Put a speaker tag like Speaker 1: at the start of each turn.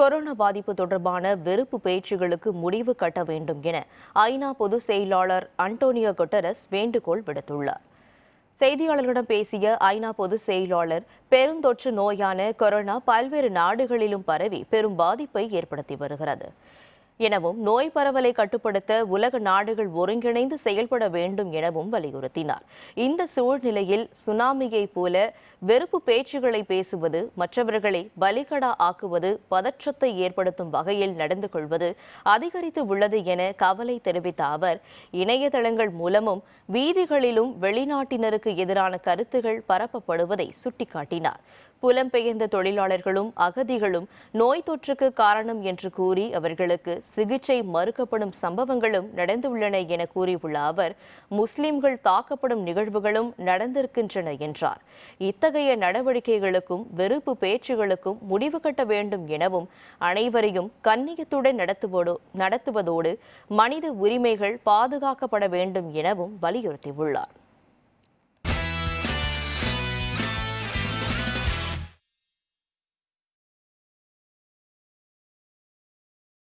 Speaker 1: corona பாதிப்பு தொடர்பான வெறுப்பு பேச்சுகளுக்கு முடிவு கட்ட வேண்டும் என ஐநா பொதுச் செயலாளர் அண்டோனியோ கொட்டரஸ் வேண்டுகோள் விடுத்துள்ளார் செய்தியாளர்களிடம் பேசிய ஐநா பொதுச் செயலாளர் பெருந்தொற்று நோயான கொரோனா பல்வேறு நாடுகளிலும் பரவி பெரும் பாதிப்பை ஏற்படுத்தி வருகிறது எனவும் நோய் பரவலை கட்டுப்படுத்த உலக நாடுகள் ஒருங்கிணைந்து செயல்பட வேண்டும் எனவும் வலியுறுத்தினார் இந்த சூழ்நிலையில் சுனாமியைப் போல வெறுப்பு பேச்சுகளை பேசுவது மற்றவர்களை பலிகடா ஆக்குவது பதற்றத்தை ஏற்படுத்தும் வகையில் நடந்து கொள்வது அதிகரித்து உள்ளது என கவலை தெரிவித்த அவர் இணையதளங்கள் மூலமும் வீதிகளிலும் வெளிநாட்டினருக்கு எதிரான கருத்துகள் பரப்பப்படுவதை சுட்டிக்காட்டினார் புலம்பெயர்ந்த தொழிலாளர்களும் அகதிகளும் நோய் தொற்றுக்கு காரணம் என்று கூறி அவர்களுக்கு சிகிச்சை மறுக்கப்படும் சம்பவங்களும் நடந்துள்ளன என கூறியுள்ள அவர் முஸ்லிம்கள் தாக்கப்படும் நிகழ்வுகளும் நடந்திருக்கின்றன என்றார் இத்தகைய நடவடிக்கைகளுக்கும் வெறுப்பு பேச்சுகளுக்கும் முடிவு கட்ட வேண்டும் எனவும் அனைவரையும் கண்ணியத்துடன் நடத்துவதோ நடத்துவதோடு மனித உரிமைகள் பாதுகாக்கப்பட வேண்டும் எனவும் வலியுறுத்தியுள்ளார்